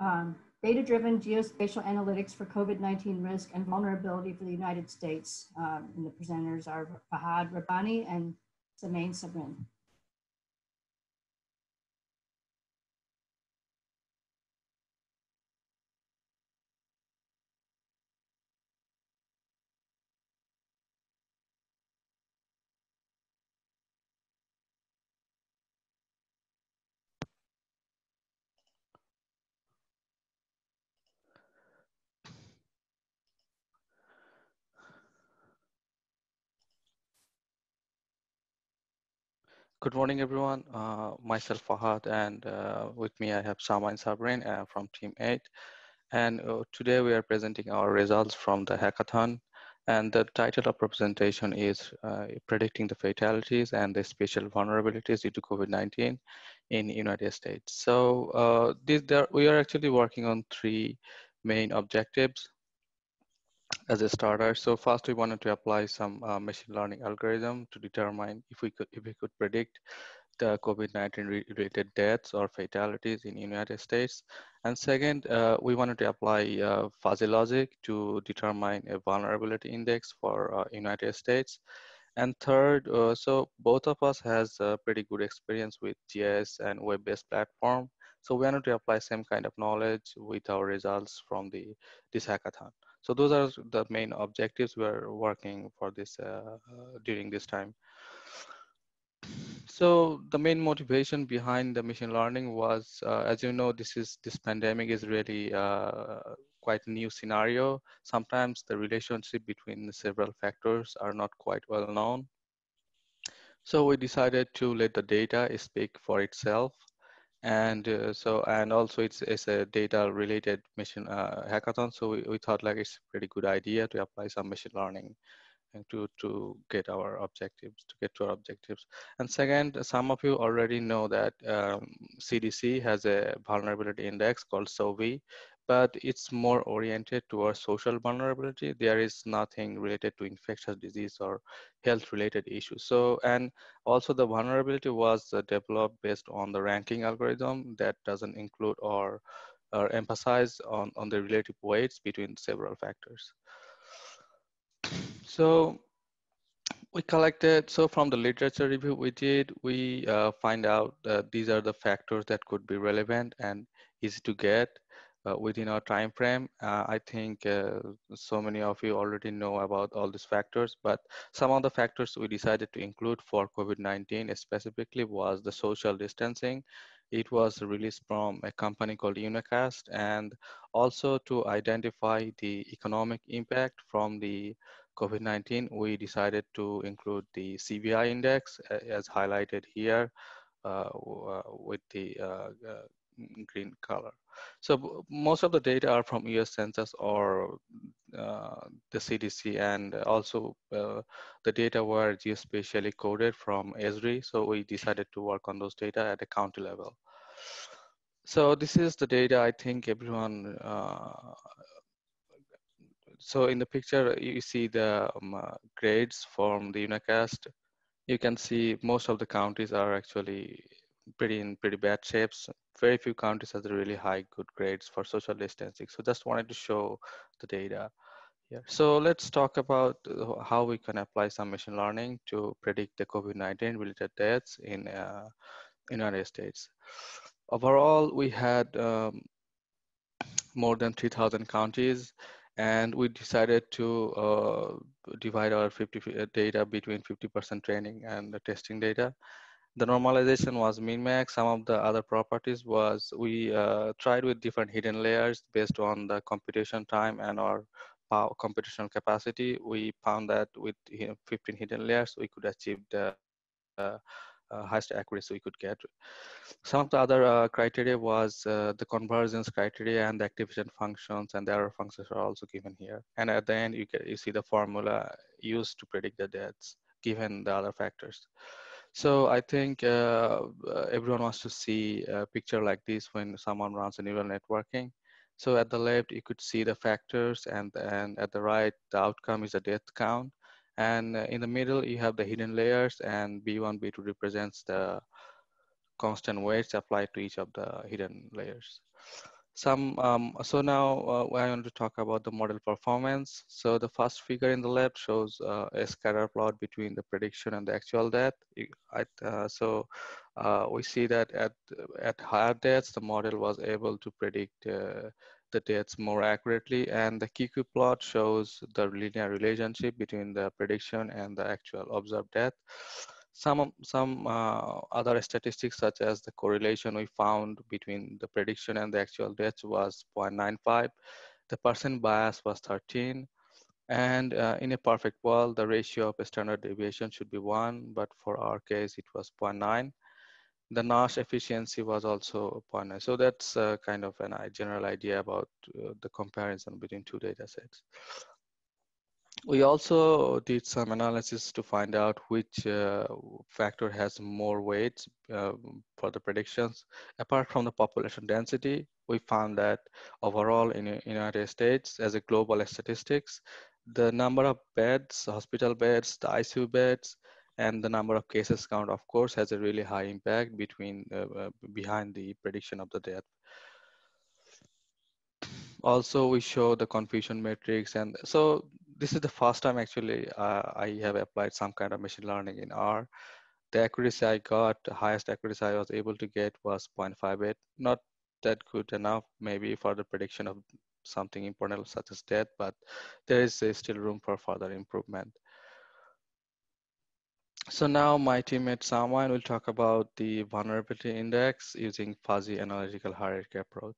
um, data-driven geospatial analytics for COVID-19 risk and vulnerability for the United States. Um, and the presenters are Fahad Rabani and Samain Sabrin. Good morning, everyone. Uh, myself, Fahad, and uh, with me I have Sama and Sabrin uh, from Team 8. And uh, today we are presenting our results from the hackathon. And the title of presentation is uh, Predicting the Fatalities and the Spatial Vulnerabilities Due to COVID-19 in United States. So uh, this, there, we are actually working on three main objectives as a starter. So first we wanted to apply some uh, machine learning algorithm to determine if we could, if we could predict the COVID-19 related deaths or fatalities in United States. And second, uh, we wanted to apply uh, fuzzy logic to determine a vulnerability index for uh, United States. And third, uh, so both of us has a pretty good experience with GIS and web-based platform. So we are going to apply same kind of knowledge with our results from the this hackathon. So those are the main objectives we are working for this uh, uh, during this time. So the main motivation behind the machine learning was, uh, as you know, this is this pandemic is really uh, quite a new scenario. Sometimes the relationship between the several factors are not quite well known. So we decided to let the data speak for itself and uh, so and also it's, it's a data related mission uh, hackathon so we, we thought like it's a pretty good idea to apply some machine learning and to to get our objectives to get to our objectives and second some of you already know that um, cdc has a vulnerability index called sovi but it's more oriented towards social vulnerability. There is nothing related to infectious disease or health related issues. So, and also the vulnerability was uh, developed based on the ranking algorithm that doesn't include or, or emphasize on, on the relative weights between several factors. So we collected, so from the literature review we did, we uh, find out that these are the factors that could be relevant and easy to get uh, within our time frame. Uh, I think uh, so many of you already know about all these factors, but some of the factors we decided to include for COVID-19 specifically was the social distancing, it was released from a company called Unicast and also to identify the economic impact from the COVID-19, we decided to include the CBI index as highlighted here uh, with the uh, green color. So most of the data are from US Census or uh, the CDC and also uh, the data were geospatially coded from ESRI. So we decided to work on those data at the county level. So this is the data I think everyone, uh, so in the picture you see the um, uh, grades from the unicast you can see most of the counties are actually pretty in pretty bad shapes. Very few countries the really high good grades for social distancing. So just wanted to show the data here. So let's talk about uh, how we can apply some machine learning to predict the COVID-19 related deaths in uh, United States. Overall, we had um, more than 3,000 counties and we decided to uh, divide our 50 uh, data between 50% training and the testing data the normalization was min-max. Some of the other properties was we uh, tried with different hidden layers based on the computation time and our power computational capacity. We found that with 15 hidden layers, we could achieve the uh, uh, highest accuracy we could get. Some of the other uh, criteria was uh, the convergence criteria and the activation functions and the error functions are also given here. And at the end, you, can, you see the formula used to predict the deaths given the other factors. So I think uh, uh, everyone wants to see a picture like this when someone runs a neural networking. So at the left, you could see the factors and, and at the right, the outcome is a death count. And uh, in the middle, you have the hidden layers and B1, B2 represents the constant weights applied to each of the hidden layers some um, so now uh, i want to talk about the model performance so the first figure in the left shows uh, a scatter plot between the prediction and the actual death uh, so uh, we see that at at higher deaths the model was able to predict uh, the deaths more accurately and the QQ plot shows the linear relationship between the prediction and the actual observed death some, some uh, other statistics such as the correlation we found between the prediction and the actual death was 0.95. The percent bias was 13. And uh, in a perfect world, the ratio of standard deviation should be one, but for our case, it was 0.9. The Nash efficiency was also 0.9. So that's uh, kind of a uh, general idea about uh, the comparison between two data sets we also did some analysis to find out which uh, factor has more weight uh, for the predictions. Apart from the population density, we found that overall in, the United States, as a global statistics, the number of beds, hospital beds, the ICU beds, and the number of cases count, of course, has a really high impact between uh, uh behind the prediction of the death also we show the confusion matrix and so this is the first time actually uh, I have applied some kind of machine learning in R. The accuracy I got, the highest accuracy I was able to get was 0.58. Not that good enough, maybe for the prediction of something important such as death, but there is uh, still room for further improvement. So now my teammate Saman will talk about the vulnerability index using fuzzy analytical hierarchy approach.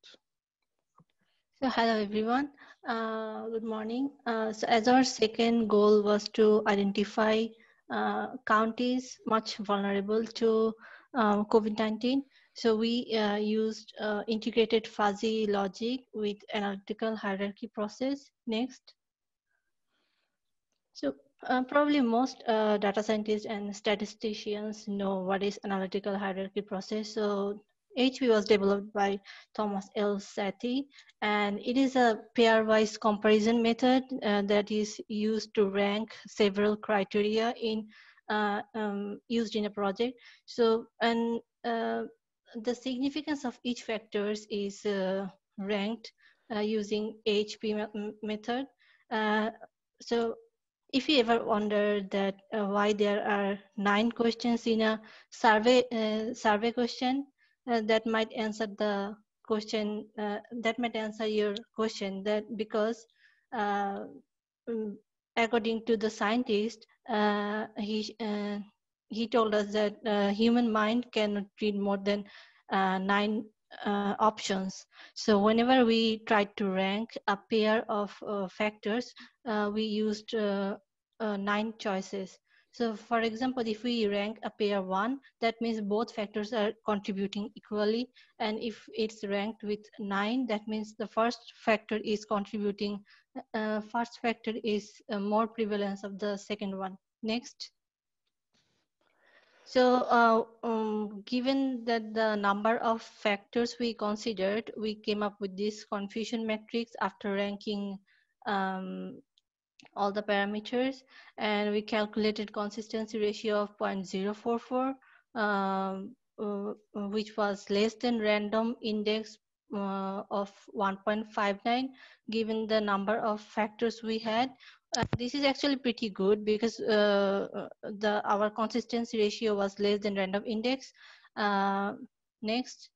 So hello everyone. Uh, good morning. Uh, so as our second goal was to identify uh, counties much vulnerable to um, COVID-19. So we uh, used uh, integrated fuzzy logic with analytical hierarchy process. Next. So uh, probably most data scientists and statisticians know what is analytical hierarchy process. So HP was developed by Thomas L. Satie, and it is a pairwise comparison method uh, that is used to rank several criteria in uh, um, used in a project. So, and uh, the significance of each factors is uh, ranked uh, using HP method. Uh, so, if you ever wonder that uh, why there are nine questions in a survey uh, survey question uh, that might answer the question uh, that might answer your question that because uh, mm, according to the scientist uh, he uh, he told us that uh, human mind cannot read more than nine options so whenever we tried to rank a pair of factors we used nine choices so for example, if we rank a pair one, that means both factors are contributing equally. And if it's ranked with nine, that means the first factor is contributing, uh, first factor is uh, more prevalence of the second one. Next. So uh, um, given that the number of factors we considered, we came up with this confusion matrix after ranking um, all the parameters and we calculated consistency ratio of 0.044 um, uh, uh, which was less than random index uh, of 1.59 given the number of factors we had uh, this is actually pretty good because uh, uh the our consistency ratio was less than random index uh, next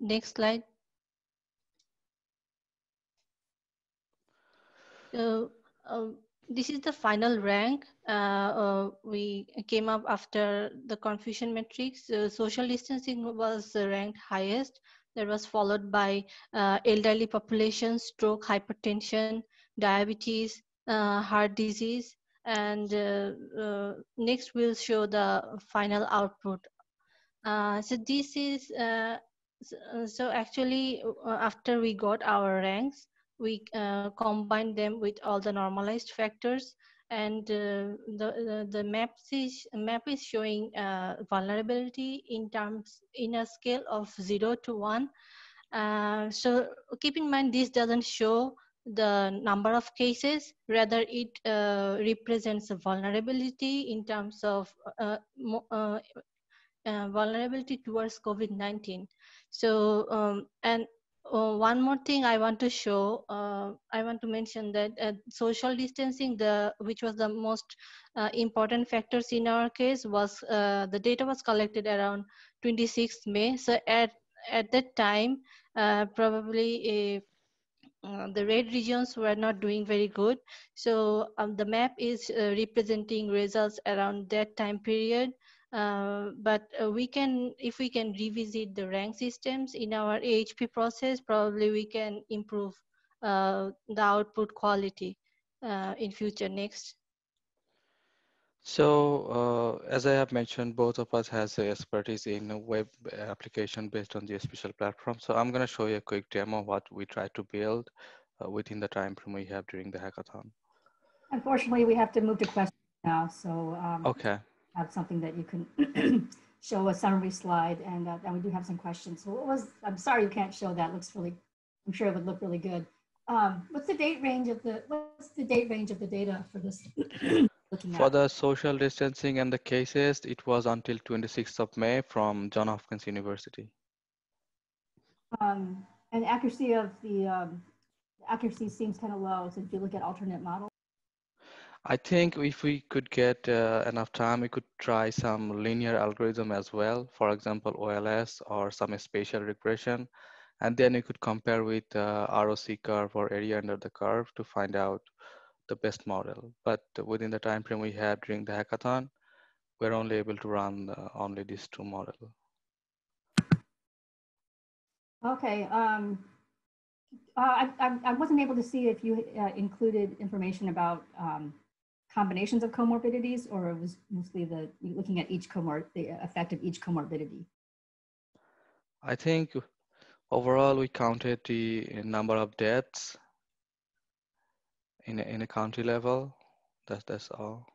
next slide So uh, um, this is the final rank uh, uh, we came up after the confusion matrix. Uh, social distancing was ranked highest. That was followed by uh, elderly population, stroke, hypertension, diabetes, uh, heart disease. And next we'll show the final output. so this is, so actually after we got our ranks, we uh, combine them with all the normalized factors and uh, the, the, map is map is showing uh, vulnerability in terms in a scale of zero to one. Uh, so keep in mind this doesn't show the number of cases, rather it uh, represents a vulnerability in terms of uh, uh, vulnerability towards COVID-19. So um, and Oh, one more thing I want to show, uh, I want to mention that uh, social distancing, the which was the most uh, important factors in our case, was uh, the data was collected around 26 May. So at at that time, uh, probably uh, the red regions were not doing very good. So um, the map is representing results around that time period. Uh, but uh, we can, if we can revisit the rank systems in our AHP process, probably we can improve uh, the output quality uh, in future next. So uh, as I have mentioned, both of us has expertise in a web application based on the special platform. So I'm gonna show you a quick demo what we try to build uh, within the time frame we have during the hackathon. Unfortunately, we have to move to questions now, so. Um... okay have something that you can show a summary slide and uh, then we do have some questions. So what was, I'm sorry you can't show that, looks really, I'm sure it would look really good. Um, what's the date range of the, what's the date range of the data for this? for at? the social distancing and the cases, it was until 26th of May from John Hopkins University. Um, and accuracy of the, um, accuracy seems kind of low. So if you look at alternate models? I think if we could get uh, enough time, we could try some linear algorithm as well. For example, OLS or some spatial regression. And then you could compare with uh, ROC curve or area under the curve to find out the best model. But within the time frame we had during the hackathon, we're only able to run uh, only these two models. Okay. Um, uh, I, I, wasn't able to see if you uh, included information about um, combinations of comorbidities or it was mostly the looking at each comor the effect of each comorbidity? I think overall we counted the number of deaths in a, in a country level. That's that's all.